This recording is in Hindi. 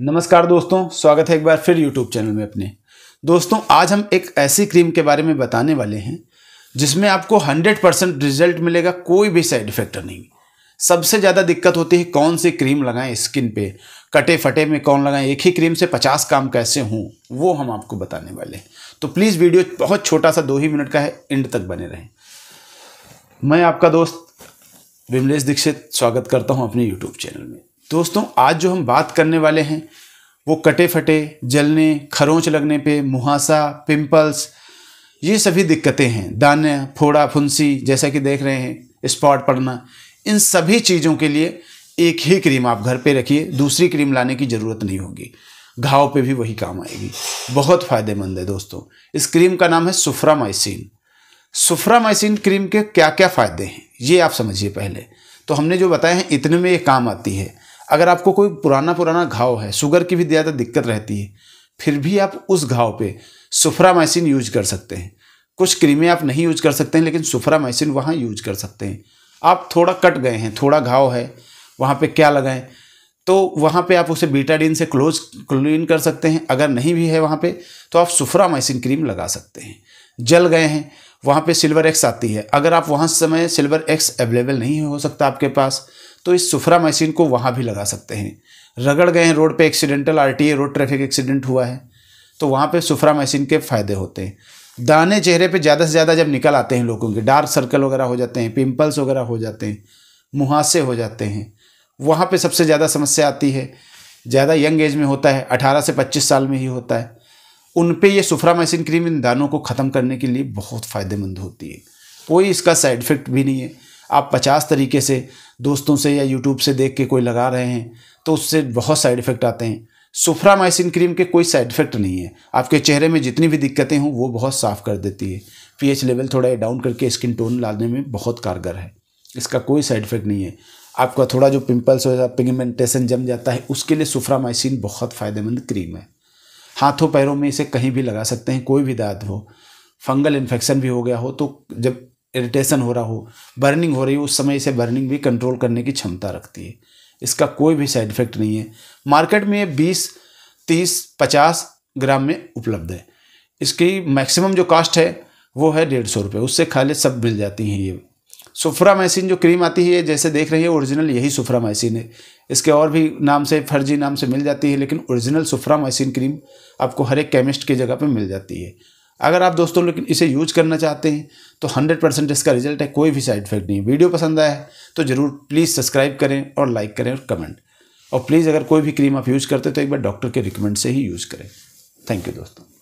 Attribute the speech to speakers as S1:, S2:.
S1: नमस्कार दोस्तों स्वागत है एक बार फिर यूट्यूब चैनल में अपने दोस्तों आज हम एक ऐसी क्रीम के बारे में बताने वाले हैं जिसमें आपको 100 परसेंट रिजल्ट मिलेगा कोई भी साइड इफेक्ट नहीं सबसे ज़्यादा दिक्कत होती है कौन सी क्रीम लगाएं स्किन पे कटे फटे में कौन लगाएं एक ही क्रीम से 50 काम कैसे हों वो हम आपको बताने वाले हैं तो प्लीज़ वीडियो बहुत छोटा सा दो ही मिनट का है एंड तक बने रहें मैं आपका दोस्त विमलेश दीक्षित स्वागत करता हूँ अपने यूट्यूब चैनल में दोस्तों आज जो हम बात करने वाले हैं वो कटे फटे जलने खरोंच लगने पे मुहासा पिंपल्स ये सभी दिक्कतें हैं दाने फोड़ा फुंसी जैसा कि देख रहे हैं स्पॉट पड़ना इन सभी चीज़ों के लिए एक ही क्रीम आप घर पे रखिए दूसरी क्रीम लाने की ज़रूरत नहीं होगी घाव पे भी वही काम आएगी बहुत फ़ायदेमंद है दोस्तों इस क्रीम का नाम है सुफ्रामाइसिन सुफ्रामाइसिन क्रीम के क्या क्या फ़ायदे हैं ये आप समझिए पहले तो हमने जो बताया है इतने में ये काम आती है अगर आपको कोई पुराना पुराना घाव है शुगर की भी ज़्यादा दिक्कत रहती है फिर भी आप उस घाव पे सुफ्रामाइसिन यूज कर सकते हैं कुछ क्रीमें आप नहीं यूज कर सकते हैं लेकिन सुफ्रामाइसिन वहाँ यूज कर सकते हैं आप थोड़ा कट गए हैं थोड़ा घाव है वहाँ पे क्या लगाएं तो वहाँ पे आप उसे बीटाडीन से क्लोज क्लीन कर सकते हैं अगर नहीं भी है वहाँ पे तो आप सुफ्रामाइसिन क्रीम लगा सकते हैं जल गए हैं वहाँ पे सिल्वर एक्स आती है अगर आप वहाँ समय सिल्वर एक्स अवेलेबल नहीं हो सकता आपके पास तो इस सुफरा मशीन को वहाँ भी लगा सकते हैं रगड़ गए हैं रोड पे accidental RTA road traffic accident हुआ है तो वहाँ पे सुफरा मशीन के फ़ायदे होते हैं दाने चेहरे पे ज़्यादा से ज़्यादा जब निकल आते हैं लोगों के डार्क सर्कल वगैरह हो जाते हैं पिम्पल्स वगैरह हो जाते हैं मुहासे हो जाते हैं वहाँ पर सबसे ज़्यादा समस्या आती है ज़्यादा यंग एज में होता है अठारह से पच्चीस साल में ही होता है उन पे ये सुफ्रामाइसिन क्रीम इन दानों को ख़त्म करने के लिए बहुत फ़ायदेमंद होती है कोई इसका साइड इफ़ेक्ट भी नहीं है आप पचास तरीके से दोस्तों से या यूट्यूब से देख के कोई लगा रहे हैं तो उससे बहुत साइड इफ़ेक्ट आते हैं सुफ्रामाइसिन क्रीम के कोई साइड इफ़ेक्ट नहीं है आपके चेहरे में जितनी भी दिक्कतें हों वो बहुत साफ़ कर देती है पीएच लेवल थोड़ा डाउन करके स्किन टोन लाने में बहुत कारगर है इसका कोई साइड इफ़ेक्ट नहीं है आपका थोड़ा जो पिंपल्स हो जाता पिगमेंटेशन जम जाता है उसके लिए सुफ्रामाइसिन बहुत फ़ायदेमंद क्रीम है हाथों पैरों में इसे कहीं भी लगा सकते हैं कोई भी दाद हो फंगल इन्फेक्शन भी हो गया हो तो जब इरिटेशन हो रहा हो बर्निंग हो रही हो उस समय इसे बर्निंग भी कंट्रोल करने की क्षमता रखती है इसका कोई भी साइड इफेक्ट नहीं है मार्केट में ये बीस तीस पचास ग्राम में उपलब्ध है इसकी मैक्सिमम जो कास्ट है वो है डेढ़ सौ रुपये उससे खाली सब मिल जाती हैं ये सुफ्रामाइसिन जो क्रीम आती है जैसे देख रही है ओरिजिनल यही सुफ्रामाइसिन है इसके और भी नाम से फर्जी नाम से मिल जाती है लेकिन ओरिजिनल सुफ्रामाइसिन क्रीम आपको हर एक केमिस्ट की जगह पर मिल जाती है अगर आप दोस्तों लेकिन इसे यूज करना चाहते हैं तो 100 परसेंट इसका रिजल्ट है कोई भी साइड इफेक्ट नहीं वीडियो पसंद आया है तो ज़रूर प्लीज़ सब्सक्राइब करें और लाइक करें और कमेंट और प्लीज़ अगर कोई भी क्रीम आप यूज़ करते हैं तो एक बार डॉक्टर के रिकमेंड से ही यूज़ करें थैंक यू दोस्तों